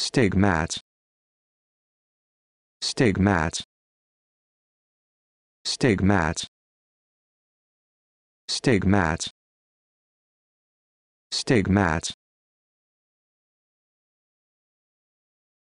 stigmates stigmates stigmates stigmates stigmates